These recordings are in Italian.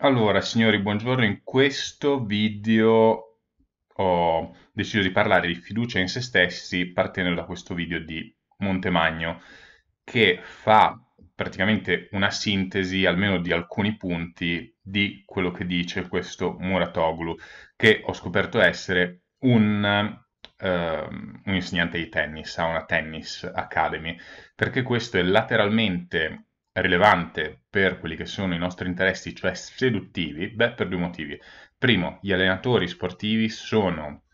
Allora, signori, buongiorno. In questo video ho deciso di parlare di fiducia in se stessi partendo da questo video di Montemagno che fa praticamente una sintesi, almeno di alcuni punti, di quello che dice questo Muratoglu, che ho scoperto essere un Uh, un insegnante di tennis, a una tennis academy, perché questo è lateralmente rilevante per quelli che sono i nostri interessi, cioè seduttivi? Beh, per due motivi. Primo, gli allenatori sportivi sono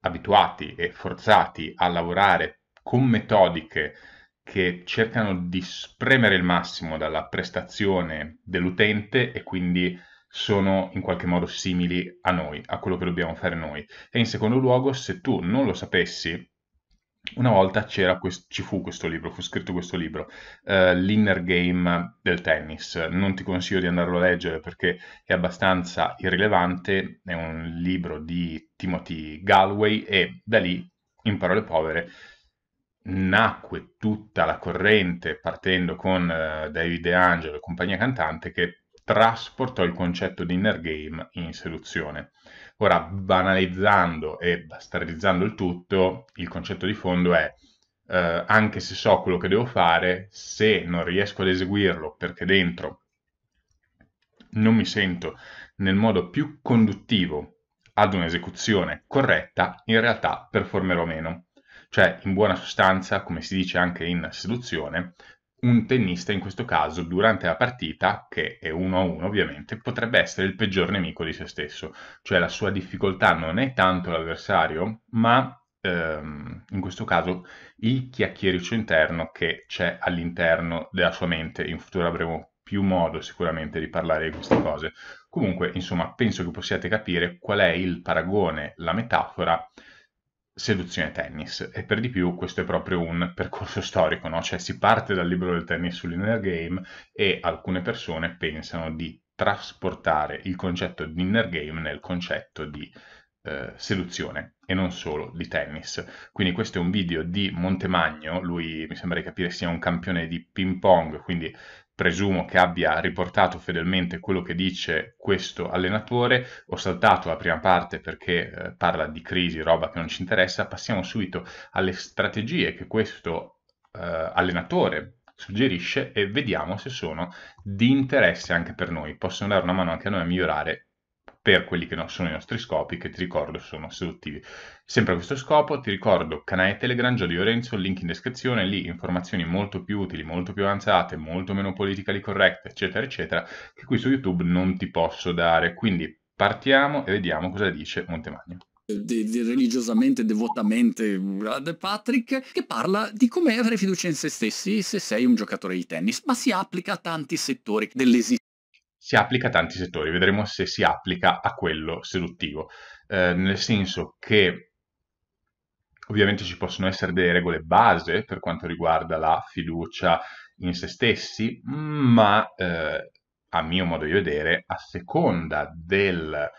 abituati e forzati a lavorare con metodiche che cercano di spremere il massimo dalla prestazione dell'utente e quindi sono in qualche modo simili a noi, a quello che dobbiamo fare noi. E in secondo luogo, se tu non lo sapessi, una volta quest- ci fu questo libro, fu scritto questo libro, eh, L'Inner Game del tennis. Non ti consiglio di andarlo a leggere perché è abbastanza irrilevante, è un libro di Timothy Galway e da lì, in parole povere, nacque tutta la corrente partendo con eh, David De Angelo e compagnia cantante che trasportò il concetto di inner game in seduzione. Ora, banalizzando e bastardizzando il tutto, il concetto di fondo è eh, anche se so quello che devo fare, se non riesco ad eseguirlo perché dentro non mi sento nel modo più conduttivo ad un'esecuzione corretta, in realtà performerò meno. Cioè, in buona sostanza, come si dice anche in seduzione, un tennista in questo caso durante la partita, che è uno a uno ovviamente, potrebbe essere il peggior nemico di se stesso, cioè la sua difficoltà non è tanto l'avversario, ma ehm, in questo caso il chiacchiericcio interno che c'è all'interno della sua mente, in futuro avremo più modo sicuramente di parlare di queste cose. Comunque, insomma, penso che possiate capire qual è il paragone, la metafora seduzione tennis e per di più questo è proprio un percorso storico, no? cioè si parte dal libro del tennis sull'inner game e alcune persone pensano di trasportare il concetto di inner game nel concetto di eh, seduzione e non solo di tennis. Quindi questo è un video di Montemagno, lui mi sembra di capire sia un campione di ping pong, quindi presumo che abbia riportato fedelmente quello che dice questo allenatore. Ho saltato la prima parte perché eh, parla di crisi, roba che non ci interessa. Passiamo subito alle strategie che questo eh, allenatore suggerisce e vediamo se sono di interesse anche per noi, possono dare una mano anche a noi a migliorare per quelli che non sono i nostri scopi, che ti ricordo sono seduttivi. Sempre a questo scopo ti ricordo canale Telegram, Gio di Lorenzo, link in descrizione, lì informazioni molto più utili, molto più avanzate, molto meno politically correct, eccetera, eccetera, che qui su YouTube non ti posso dare. Quindi partiamo e vediamo cosa dice Montemagno. Di, di, religiosamente, devotamente Patrick, che parla di come avere fiducia in se stessi se sei un giocatore di tennis, ma si applica a tanti settori dell'esistenza si applica a tanti settori, vedremo se si applica a quello seduttivo, eh, nel senso che ovviamente ci possono essere delle regole base per quanto riguarda la fiducia in se stessi, ma eh, a mio modo di vedere, a seconda dell'angolo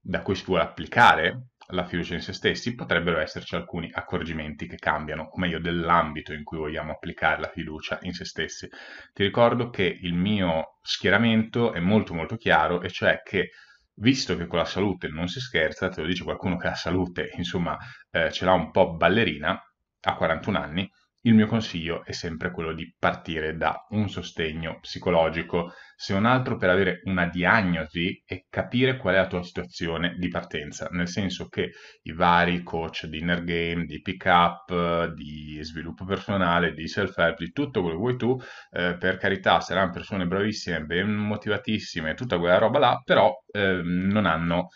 da cui si vuole applicare la fiducia in se stessi, potrebbero esserci alcuni accorgimenti che cambiano, o meglio dell'ambito in cui vogliamo applicare la fiducia in se stessi. Ti ricordo che il mio schieramento è molto molto chiaro e cioè che visto che con la salute non si scherza, te lo dice qualcuno che la salute insomma eh, ce l'ha un po' ballerina a 41 anni, il mio consiglio è sempre quello di partire da un sostegno psicologico, se non altro per avere una diagnosi e capire qual è la tua situazione di partenza, nel senso che i vari coach di inner game, di pick up, di sviluppo personale, di self-help, di tutto quello che vuoi tu, eh, per carità saranno persone bravissime, ben motivatissime, tutta quella roba là, però eh, non hanno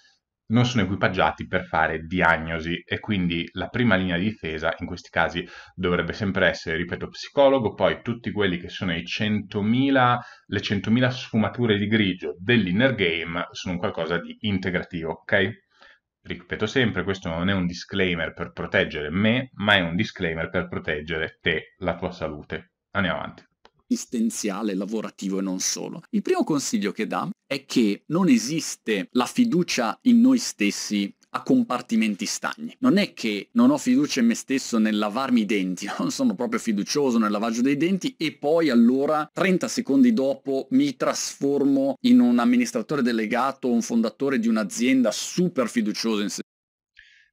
non sono equipaggiati per fare diagnosi e quindi la prima linea di difesa in questi casi dovrebbe sempre essere, ripeto, psicologo, poi tutti quelli che sono 100.000, le 100.000 sfumature di grigio dell'inner game sono qualcosa di integrativo, ok? Ripeto sempre, questo non è un disclaimer per proteggere me, ma è un disclaimer per proteggere te, la tua salute. Andiamo avanti esistenziale, lavorativo e non solo. Il primo consiglio che dà è che non esiste la fiducia in noi stessi a compartimenti stagni. Non è che non ho fiducia in me stesso nel lavarmi i denti, non sono proprio fiducioso nel lavaggio dei denti e poi allora 30 secondi dopo mi trasformo in un amministratore delegato, un fondatore di un'azienda super fiducioso in se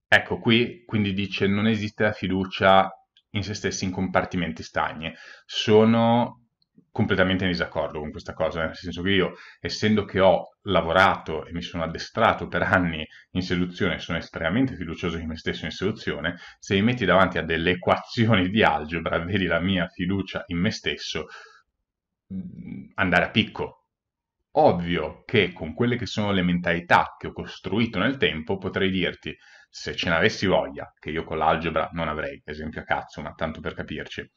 Ecco, qui quindi dice non esiste la fiducia in se stessi in compartimenti stagni, sono completamente in disaccordo con questa cosa, nel senso che io, essendo che ho lavorato e mi sono addestrato per anni in seduzione, sono estremamente fiducioso di me stesso in seduzione, se mi metti davanti a delle equazioni di algebra, vedi la mia fiducia in me stesso, mm, andare a picco. Ovvio che con quelle che sono le mentalità che ho costruito nel tempo, potrei dirti se ce n'avessi voglia, che io con l'algebra non avrei, esempio a cazzo, ma tanto per capirci,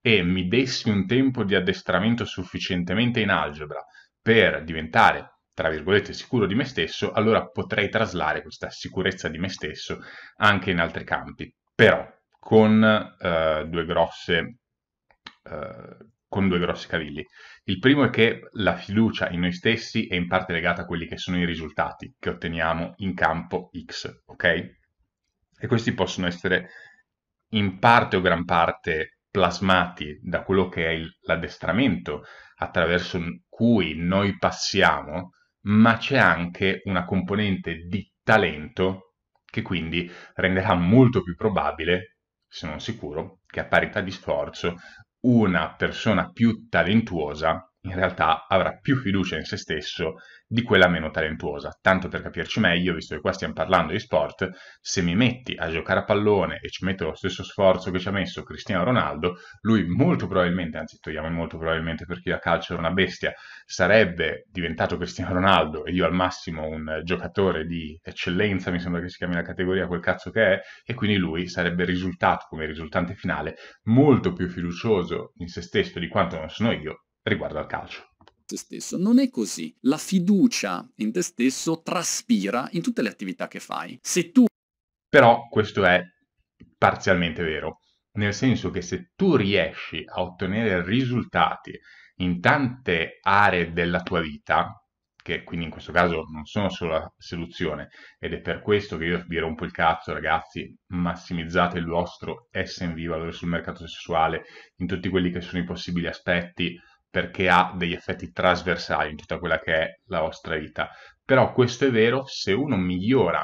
e mi dessi un tempo di addestramento sufficientemente in algebra per diventare, tra virgolette, sicuro di me stesso, allora potrei traslare questa sicurezza di me stesso anche in altri campi, però con, eh, due, grosse, eh, con due grossi cavilli. Il primo è che la fiducia in noi stessi è in parte legata a quelli che sono i risultati che otteniamo in campo X, ok? E questi possono essere in parte o gran parte plasmati da quello che è il, l'addestramento attraverso cui noi passiamo, ma c'è anche una componente di talento che quindi renderà molto più probabile, se non sicuro, che a parità di sforzo una persona più talentuosa in realtà avrà più fiducia in se stesso di quella meno talentuosa. Tanto per capirci meglio, visto che qua stiamo parlando di sport, se mi metti a giocare a pallone e ci metto lo stesso sforzo che ci ha messo Cristiano Ronaldo, lui molto probabilmente, anzi togliamo molto probabilmente perché chi a calcio era una bestia, sarebbe diventato Cristiano Ronaldo e io al massimo un giocatore di eccellenza, mi sembra che si chiami la categoria, quel cazzo che è, e quindi lui sarebbe risultato come risultante finale molto più fiducioso in se stesso di quanto non sono io riguardo al calcio te stesso. Non è così. La fiducia in te stesso traspira in tutte le attività che fai. Se tu... Però questo è parzialmente vero, nel senso che se tu riesci a ottenere risultati in tante aree della tua vita, che quindi in questo caso non sono solo la seduzione, ed è per questo che io vi rompo il cazzo, ragazzi, massimizzate il vostro SMV, valore sul mercato sessuale, in tutti quelli che sono i possibili aspetti, perché ha degli effetti trasversali in tutta quella che è la vostra vita. Però questo è vero se uno migliora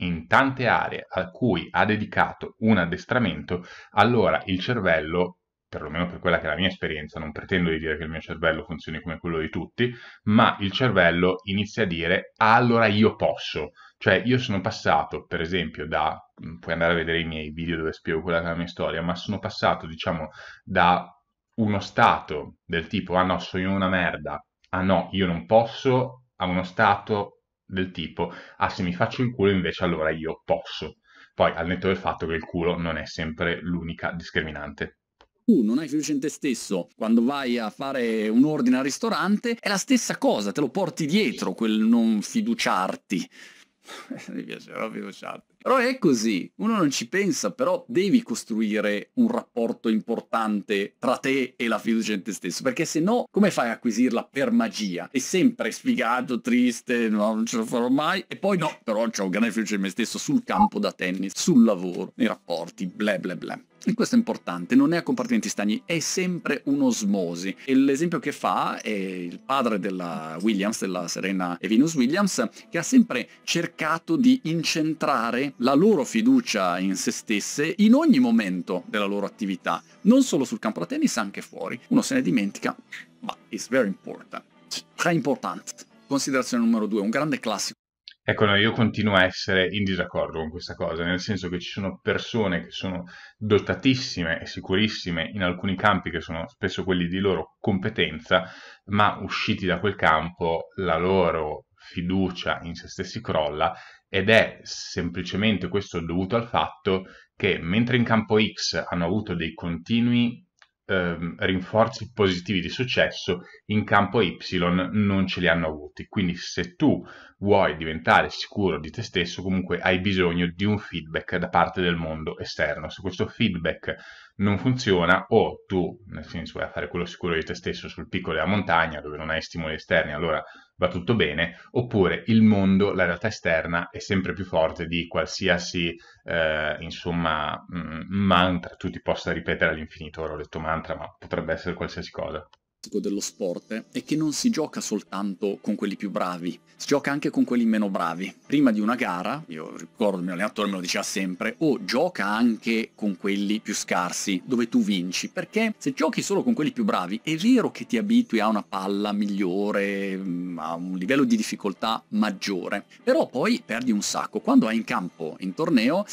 in tante aree a cui ha dedicato un addestramento, allora il cervello, perlomeno per quella che è la mia esperienza, non pretendo di dire che il mio cervello funzioni come quello di tutti, ma il cervello inizia a dire ah, allora io posso. Cioè io sono passato, per esempio, da, mm, puoi andare a vedere i miei video dove spiego quella che è la mia storia, ma sono passato, diciamo, da uno stato del tipo ah no, sono una merda, ah no, io non posso, a uno stato del tipo ah se mi faccio il culo invece allora io posso. Poi al netto del fatto che il culo non è sempre l'unica discriminante tu non hai fiducia in te stesso quando vai a fare un ordine al ristorante, è la stessa cosa, te lo porti dietro quel non fiduciarti. mi essere fiduciarti. Però è così, uno non ci pensa, però devi costruire un rapporto importante tra te e la fiducia in te stesso, perché se no come fai a acquisirla per magia? È sempre sfigato, triste, no, non ce la farò mai, e poi no, però ho grande fiducia in me stesso sul campo da tennis, sul lavoro, nei rapporti, bla bla bla. E questo è importante, non è a compartimenti stagni, è sempre un'osmosi. E l'esempio che fa è il padre della Williams, della Serena e Venus Williams, che ha sempre cercato di incentrare la loro fiducia in se stesse in ogni momento della loro attività, non solo sul campo da tennis, anche fuori. Uno se ne dimentica, ma it's very important. Très cioè, important. Considerazione numero due, un grande classico Ecco, no, io continuo a essere in disaccordo con questa cosa, nel senso che ci sono persone che sono dotatissime e sicurissime in alcuni campi che sono spesso quelli di loro competenza, ma usciti da quel campo la loro fiducia in se stessi crolla ed è semplicemente questo dovuto al fatto che mentre in campo X hanno avuto dei continui ehm, rinforzi positivi di successo in campo Y non ce li hanno avuti. Quindi se tu vuoi diventare sicuro di te stesso, comunque hai bisogno di un feedback da parte del mondo esterno. Se questo feedback non funziona o tu, nel senso, vai a fare quello sicuro di te stesso sul picco della montagna dove non hai stimoli esterni, allora va tutto bene, oppure il mondo, la realtà esterna è sempre più forte di qualsiasi, eh, insomma, mm, mantra tu ti possa ripetere all'infinito. Ora ho detto mantra, ma potrebbe essere qualsiasi cosa fantastico dello sport è che non si gioca soltanto con quelli più bravi, si gioca anche con quelli meno bravi. Prima di una gara, io ricordo il mio allenatore me lo diceva sempre, o oh, gioca anche con quelli più scarsi, dove tu vinci, perché se giochi solo con quelli più bravi è vero che ti abitui a una palla migliore, mm, a un livello di difficoltà maggiore, però poi perdi un sacco. Quando hai in campo in torneo,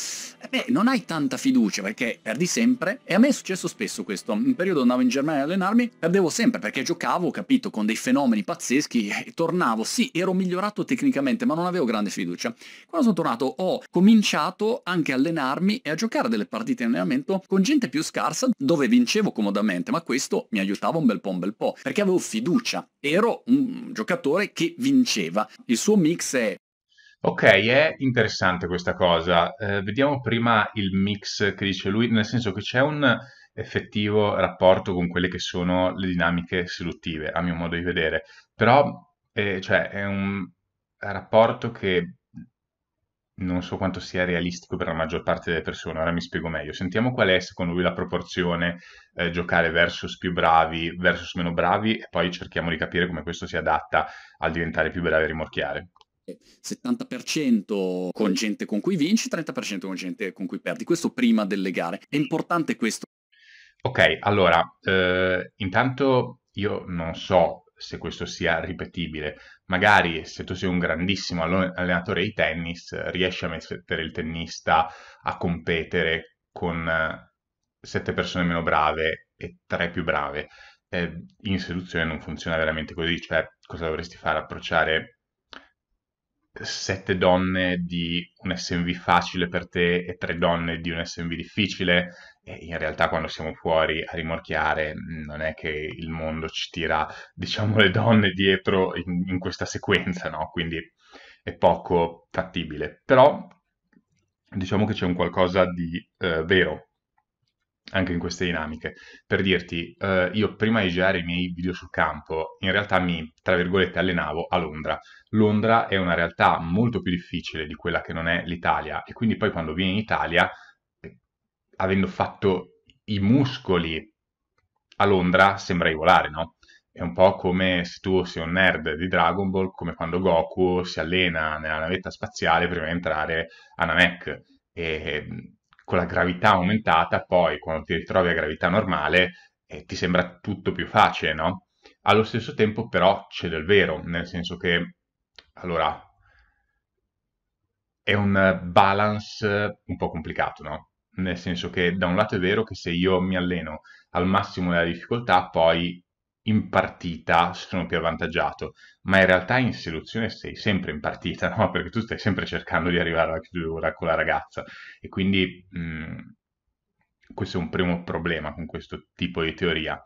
eh, beh, non hai tanta fiducia perché perdi sempre e a me è successo spesso questo. In periodo andavo in Germania a allenarmi, perdevo sempre perché giocavo, capito, con dei fenomeni pazzeschi e tornavo, sì, ero migliorato tecnicamente, ma non avevo grande fiducia. Quando sono tornato ho cominciato anche a allenarmi e a giocare delle partite in allenamento con gente più scarsa dove vincevo comodamente, ma questo mi aiutava un bel po' un bel po', perché avevo fiducia, ero un giocatore che vinceva. Il suo mix è Ok, è interessante questa cosa. Eh, vediamo prima il mix che dice lui, nel senso che c'è un, effettivo rapporto con quelle che sono le dinamiche seduttive, a mio modo di vedere. Però eh, cioè, è un rapporto che non so quanto sia realistico per la maggior parte delle persone, ora mi spiego meglio. Sentiamo qual è secondo lui la proporzione eh, giocare versus più bravi, versus meno bravi e poi cerchiamo di capire come questo si adatta al diventare più bravi a rimorchiare. 70% con gente con cui vinci, 30% con gente con cui perdi. Questo prima delle gare. È importante questo Ok, allora, eh, intanto io non so se questo sia ripetibile. Magari se tu sei un grandissimo allenatore di tennis, riesci a mettere il tennista a competere con eh, sette persone meno brave e tre più brave. Eh, in seduzione non funziona veramente così, cioè cosa dovresti fare? Approcciare sette donne di un SMV facile per te e tre donne di un SMV difficile. E in realtà quando siamo fuori a rimorchiare mm, non è che il mondo ci tira, diciamo, le donne dietro in, in questa sequenza, no? Quindi è poco fattibile. Però diciamo che c'è un qualcosa di eh, vero anche in queste dinamiche. Per dirti, eh, io prima di girare i miei video sul campo, in realtà mi, tra virgolette, allenavo a Londra. Londra è una realtà molto più difficile di quella che non è l'Italia e quindi poi quando vieni in Italia, eh, avendo fatto i muscoli a Londra, sembrai volare, no? È un po' come se tu sei un nerd di Dragon Ball, come quando Goku si allena nella navetta spaziale prima di entrare a Namek. E, con la gravità aumentata, poi quando ti ritrovi a gravità normale eh, ti sembra tutto più facile, no? Allo stesso tempo però c'è del vero, nel senso che, allora, è un balance un po' complicato, no? Nel senso che da un lato è vero che se io mi alleno al massimo della difficoltà, poi in partita sono più avvantaggiato, ma in realtà in selezione sei sempre in partita, no? Perché tu stai sempre cercando di arrivare alla chiusura con la ragazza e quindi mh, mm, questo è un primo problema con questo tipo di teoria.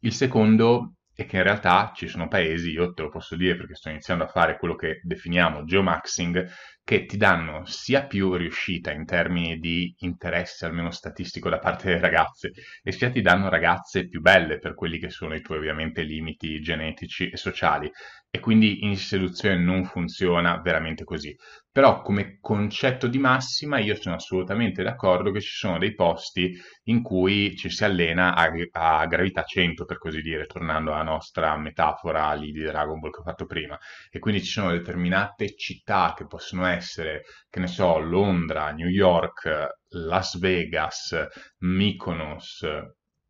Il secondo e che in realtà ci sono paesi, io te lo posso dire perché sto iniziando a fare quello che definiamo geomaxing, che ti danno sia più riuscita in termini di interesse, almeno statistico, da parte delle ragazze, e sia ti danno ragazze più belle per quelli che sono i tuoi ovviamente limiti genetici e sociali e quindi in seduzione non funziona veramente così. Però come concetto di massima io sono assolutamente d'accordo che ci sono dei posti in cui ci si allena a, a gravità 100, per così dire, tornando alla nostra metafora lì di Dragon Ball che ho fatto prima. E quindi ci sono determinate città che possono essere, che ne so, Londra, New York, Las Vegas, Mykonos,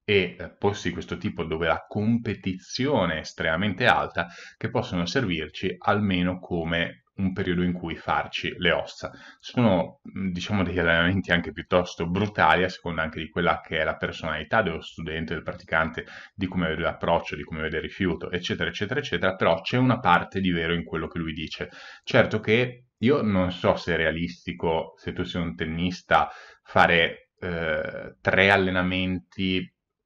e eh, posti di questo tipo dove la competizione è estremamente alta che possono servirci almeno come un periodo in cui farci le ossa. Sono mm, diciamo degli allenamenti anche piuttosto brutali a seconda anche di quella che è la personalità dello studente, del praticante, di come vede l'approccio, di come vede il rifiuto, eccetera, eccetera, eccetera, però c'è una parte di vero in quello che lui dice. Certo che io non so se è realistico, se tu sei un tennista, fare eh, tre allenamenti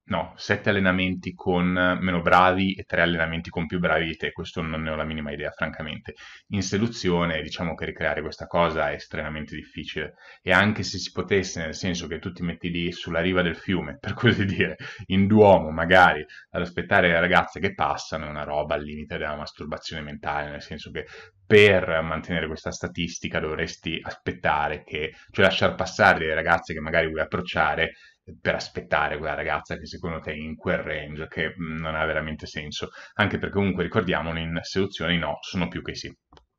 no, sette allenamenti con eh, meno bravi e tre allenamenti con più bravi di te, questo non ne ho la minima idea, francamente. In seduzione diciamo che ricreare questa cosa è estremamente difficile e anche se si potesse, nel senso che tu ti metti lì sulla riva del fiume, per così dire, in duomo magari, ad aspettare le ragazze che passano, è una roba al limite della masturbazione mentale, nel senso che per mantenere questa statistica dovresti aspettare che, cioè lasciar passare le ragazze che magari vuoi approcciare per aspettare quella ragazza che secondo te è in quel range, che mm, non ha veramente senso, anche perché comunque ricordiamolo in seduzioni no, sono più che sì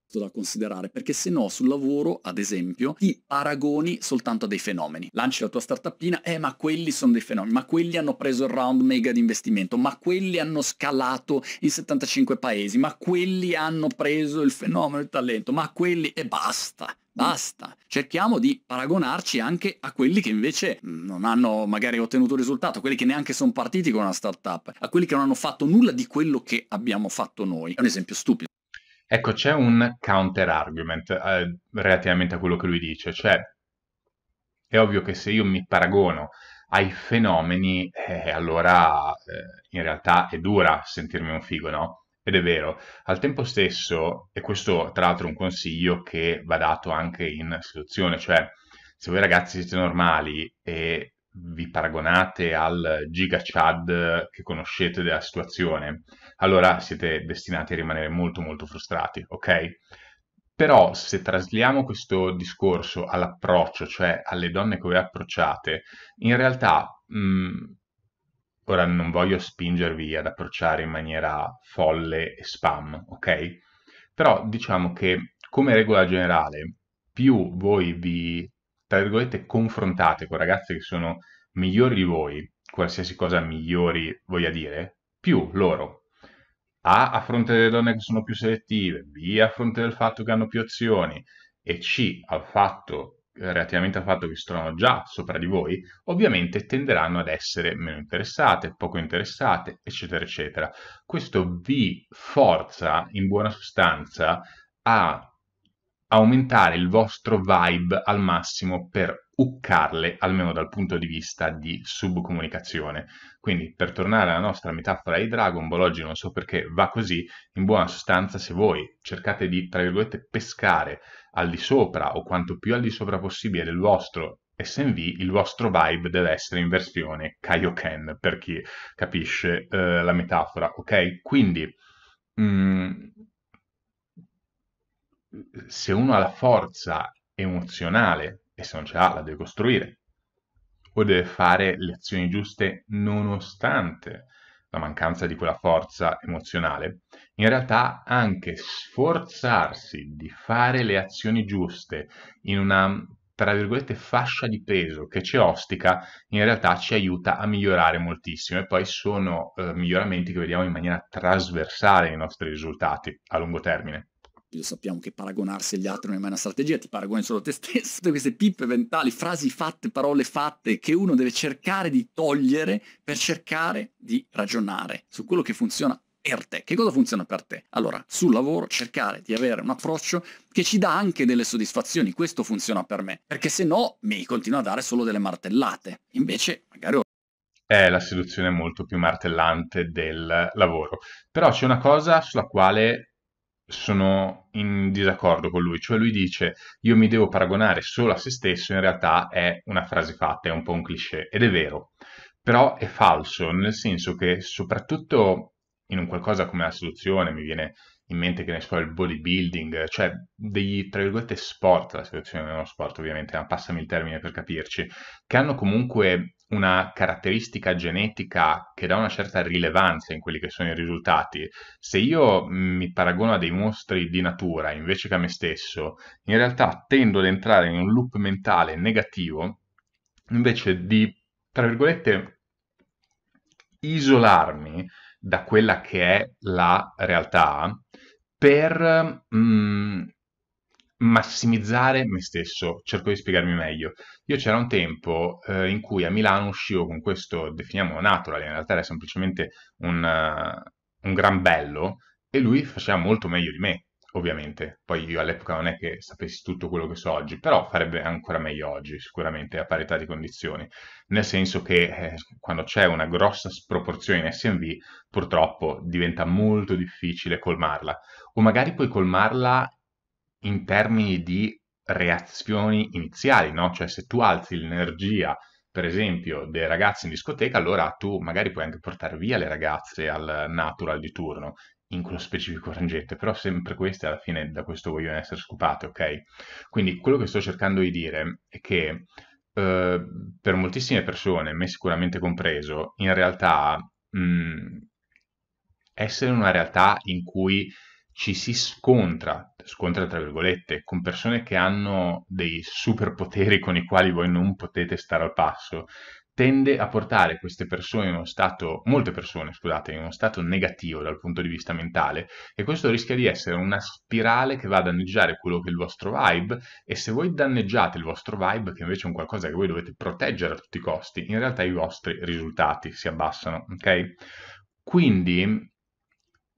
da considerare, perché se no sul lavoro, ad esempio, ti paragoni soltanto a dei fenomeni. Lanci la tua startupina, eh ma quelli sono dei fenomeni, ma quelli hanno preso il round mega di investimento, ma quelli hanno scalato in 75 paesi, ma quelli hanno preso il fenomeno, del talento, ma quelli e basta. Basta. Cerchiamo di paragonarci anche a quelli che invece mm, non hanno magari ottenuto risultato, quelli che neanche sono partiti con una startup, a quelli che non hanno fatto nulla di quello che abbiamo fatto noi. È un esempio stupido. Ecco, c'è un counter argument eh, relativamente a quello che lui dice, cioè è ovvio che se io mi paragono ai fenomeni, eh, allora eh, in realtà è dura sentirmi un figo, no? Ed è vero, al tempo stesso, e questo tra l'altro è un consiglio che va dato anche in situazione, cioè se voi ragazzi siete normali e vi paragonate al giga chad che conoscete della situazione, allora siete destinati a rimanere molto molto frustrati, ok? Però se trasliamo questo discorso all'approccio, cioè alle donne che voi approcciate, in realtà mh, Ora non voglio spingervi ad approcciare in maniera folle e spam, ok? Però diciamo che come regola generale, più voi vi, tra virgolette, confrontate con ragazze che sono migliori di voi, qualsiasi cosa migliori voglia dire, più loro a, a fronte delle donne che sono più selettive, B a fronte del fatto che hanno più azioni e C al fatto relativamente al fatto che si trovano già sopra di voi, ovviamente tenderanno ad essere meno interessate, poco interessate, eccetera, eccetera. Questo vi forza, in buona sostanza, a aumentare il vostro vibe al massimo per Uccarle, almeno dal punto di vista di subcomunicazione. Quindi, per tornare alla nostra metafora di Dragon Ball, oggi non so perché va così, in buona sostanza, se voi cercate di, tra virgolette, pescare al di sopra o quanto più al di sopra possibile del vostro SMV, il vostro vibe deve essere in versione Kaioken, per chi capisce eh, la metafora, ok? Quindi... Mh, mm, se uno ha la forza emozionale e se non ce l'ha la deve costruire o deve fare le azioni giuste nonostante la mancanza di quella forza emozionale, in realtà anche sforzarsi di fare le azioni giuste in una, tra virgolette, fascia di peso che ci ostica, in realtà ci aiuta a migliorare moltissimo e poi sono eh, miglioramenti che vediamo in maniera trasversale nei nostri risultati a lungo termine. Lo sappiamo che paragonarsi agli altri non è mai una strategia, ti paragoni solo a te stesso. Tutte queste pippe mentali, frasi fatte, parole fatte che uno deve cercare di togliere per cercare di ragionare su quello che funziona per te. Che cosa funziona per te? Allora, sul lavoro cercare di avere un approccio che ci dà anche delle soddisfazioni, questo funziona per me, perché se no mi continua a dare solo delle martellate. Invece, magari ho è la soluzione molto più martellante del lavoro. Però c'è una cosa sulla quale sono in disaccordo con lui, cioè lui dice io mi devo paragonare solo a se stesso, in realtà è una frase fatta, è un po' un cliché, ed è vero, però è falso, nel senso che soprattutto in un qualcosa come la soluzione mi viene in mente che ne so il bodybuilding, cioè degli tra virgolette sport, la situazione non è uno sport ovviamente, ma passami il termine per capirci, che hanno comunque una caratteristica genetica che dà una certa rilevanza in quelli che sono i risultati. Se io mm, mi paragono a dei mostri di natura invece che a me stesso, in realtà tendo ad entrare in un loop mentale negativo invece di, tra virgolette, isolarmi da quella che è la realtà per mh, mm, massimizzare me stesso. Cerco di spiegarmi meglio. Io c'era un tempo eh, in cui a Milano uscivo con questo, definiamo natural, in realtà era semplicemente un, uh, un gran bello, e lui faceva molto meglio di me ovviamente. Poi io all'epoca non è che sapessi tutto quello che so oggi, però farebbe ancora meglio oggi, sicuramente, a parità di condizioni. Nel senso che eh, quando c'è una grossa sproporzione in SMV, purtroppo diventa molto difficile colmarla. O magari puoi colmarla in termini di reazioni iniziali, no? Cioè se tu alzi l'energia per esempio, dei ragazzi in discoteca, allora tu magari puoi anche portare via le ragazze al natural di turno in quello specifico frangente, però sempre queste alla fine da questo vogliono essere scopate, ok? Quindi quello che sto cercando di dire è che eh, per moltissime persone, me sicuramente compreso, in realtà mh, essere una realtà in cui ci si scontra, scontra tra virgolette, con persone che hanno dei superpoteri con i quali voi non potete stare al passo, tende a portare queste persone in uno stato, molte persone, scusate, in uno stato negativo dal punto di vista mentale e questo rischia di essere una spirale che va a danneggiare quello che è il vostro vibe e se voi danneggiate il vostro vibe, che invece è un qualcosa che voi dovete proteggere a tutti i costi, in realtà i vostri risultati si abbassano, ok? Quindi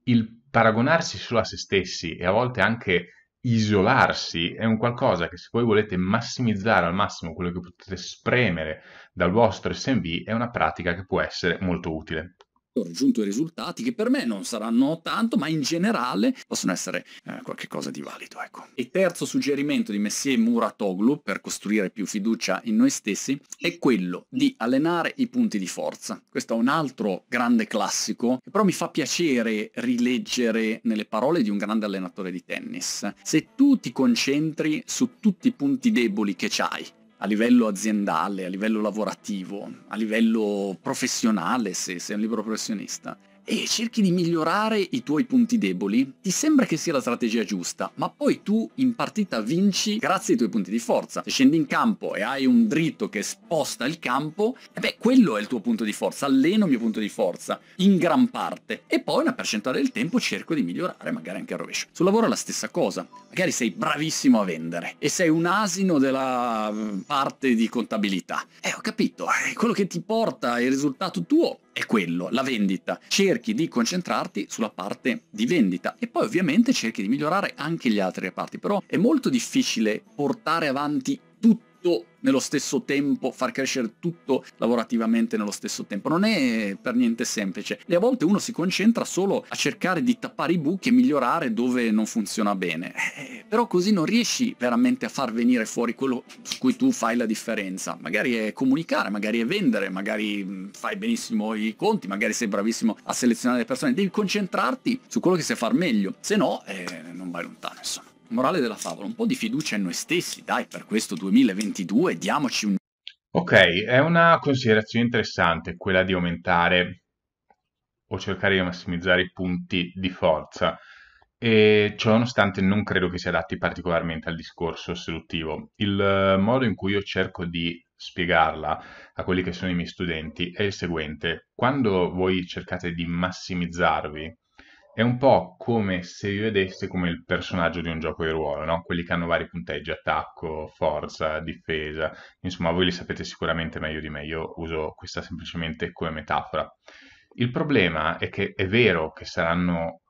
il paragonarsi solo a se stessi e a volte anche isolarsi è un qualcosa che se voi volete massimizzare al massimo quello che potete spremere dal vostro SMB è una pratica che può essere molto utile ho raggiunto i risultati che per me non saranno tanto, ma in generale possono essere eh, qualcosa di valido. Ecco. Il terzo suggerimento di Messie Muratoglu per costruire più fiducia in noi stessi è quello di allenare i punti di forza. Questo è un altro grande classico che però mi fa piacere rileggere nelle parole di un grande allenatore di tennis. Se tu ti concentri su tutti i punti deboli che hai, a livello aziendale, a livello lavorativo, a livello professionale se sei un libero professionista e cerchi di migliorare i tuoi punti deboli, ti sembra che sia la strategia giusta, ma poi tu in partita vinci grazie ai tuoi punti di forza. Se scendi in campo e hai un dritto che sposta il campo, e eh beh, quello è il tuo punto di forza, alleno il mio punto di forza, in gran parte. E poi una percentuale del tempo cerco di migliorare, magari anche a rovescio. Sul lavoro è la stessa cosa, magari sei bravissimo a vendere e sei un asino della mm, parte di contabilità. Eh, ho capito, quello che ti porta il risultato tuo è quello, la vendita. Cerchi di concentrarti sulla parte di vendita e poi ovviamente cerchi di migliorare anche gli altri reparti, però è molto difficile portare avanti tutto nello stesso tempo, far crescere tutto lavorativamente nello stesso tempo. Non è per niente semplice e a volte uno si concentra solo a cercare di tappare i buchi e migliorare dove non funziona bene. Eh, però così non riesci veramente a far venire fuori quello su cui tu fai la differenza. Magari è comunicare, magari è vendere, magari mm, fai benissimo i conti, magari sei bravissimo a selezionare le persone. Devi concentrarti su quello che sai far meglio, se no eh, non vai lontano insomma. Morale della favola, un po' di fiducia in noi stessi, dai, per questo 2022 diamoci un... Ok, è una considerazione interessante quella di aumentare o cercare di massimizzare i punti di forza. E ciò nonostante non credo che si adatti particolarmente al discorso seduttivo. Il eh, modo in cui io cerco di spiegarla a quelli che sono i miei studenti è il seguente. Quando voi cercate di massimizzarvi è un po' come se vi vedeste come il personaggio di un gioco di ruolo, no, quelli che hanno vari punteggi, attacco, forza, difesa, insomma voi li sapete sicuramente meglio di me, io uso questa semplicemente come metafora. Il problema è che è vero che saranno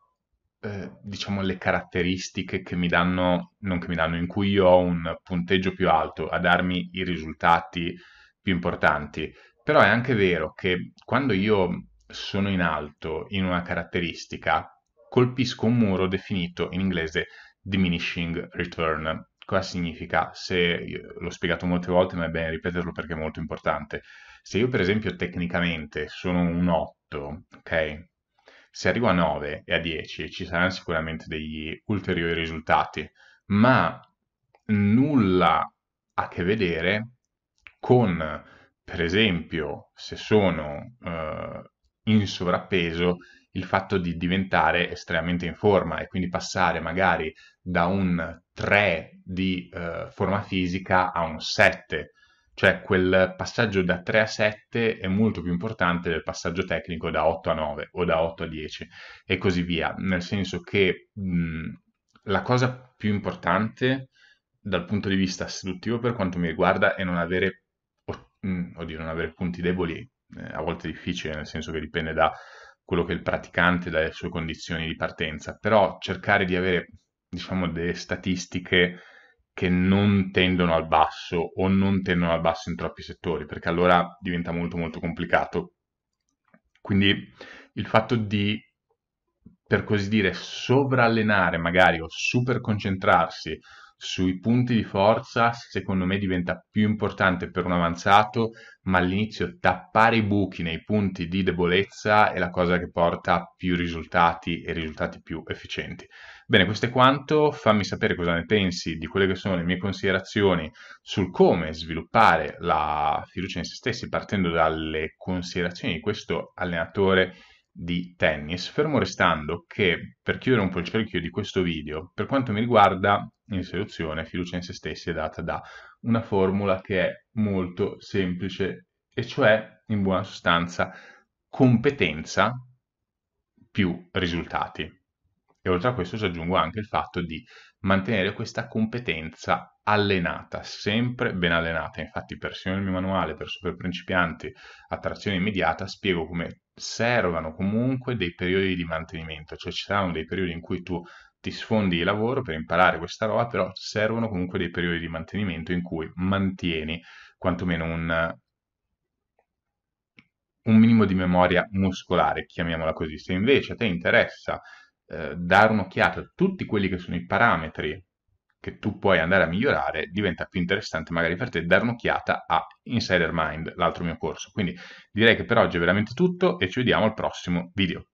eh, diciamo le caratteristiche che mi danno, non che mi danno, in cui io ho un punteggio più alto a darmi i risultati più importanti, però è anche vero che quando io sono in alto in una caratteristica, colpisco un muro definito in inglese diminishing return. Cosa significa? Se, l'ho spiegato molte volte, ma è bene ripeterlo perché è molto importante. Se io, per esempio, tecnicamente sono un 8, ok? Se arrivo a 9 e a 10 ci saranno sicuramente degli ulteriori risultati, ma nulla a che vedere con, per esempio, se sono eh, in sovrappeso il fatto di diventare estremamente in forma e quindi passare magari da un 3 di eh, forma fisica a un 7. Cioè quel passaggio da 3 a 7 è molto più importante del passaggio tecnico da 8 a 9 o da 8 a 10 e così via, nel senso che mh, la cosa più importante dal punto di vista seduttivo per quanto mi riguarda è non avere, oh, mh, oddio, non avere punti deboli, eh, a volte è difficile, nel senso che dipende da quello che il praticante dalle sue condizioni di partenza, però cercare di avere, diciamo, delle statistiche che non tendono al basso o non tendono al basso in troppi settori, perché allora diventa molto molto complicato. Quindi il fatto di, per così dire, sovrallenare magari o super concentrarsi sui punti di forza, secondo me diventa più importante per un avanzato, ma all'inizio tappare i buchi nei punti di debolezza è la cosa che porta più risultati e risultati più efficienti. Bene, questo è quanto, fammi sapere cosa ne pensi di quelle che sono le mie considerazioni sul come sviluppare la fiducia in se stessi partendo dalle considerazioni di questo allenatore di tennis, fermo restando che per chiudere un po' il cerchio di questo video, per quanto mi riguarda in soluzione, fiducia in se stessi è data da una formula che è molto semplice, e cioè, in buona sostanza, competenza più risultati. E oltre a questo ci aggiungo anche il fatto di mantenere questa competenza allenata, sempre ben allenata. Infatti, persino nel mio manuale per super principianti attrazione immediata spiego come servano comunque dei periodi di mantenimento, cioè ci saranno dei periodi in cui tu ti sfondi di lavoro per imparare questa roba, però servono comunque dei periodi di mantenimento in cui mantieni quantomeno un, un minimo di memoria muscolare, chiamiamola così. Se invece a te interessa eh, dare un'occhiata a tutti quelli che sono i parametri che tu puoi andare a migliorare, diventa più interessante magari per te dare un'occhiata a Insider Mind, l'altro mio corso. Quindi direi che per oggi è veramente tutto e ci vediamo al prossimo video.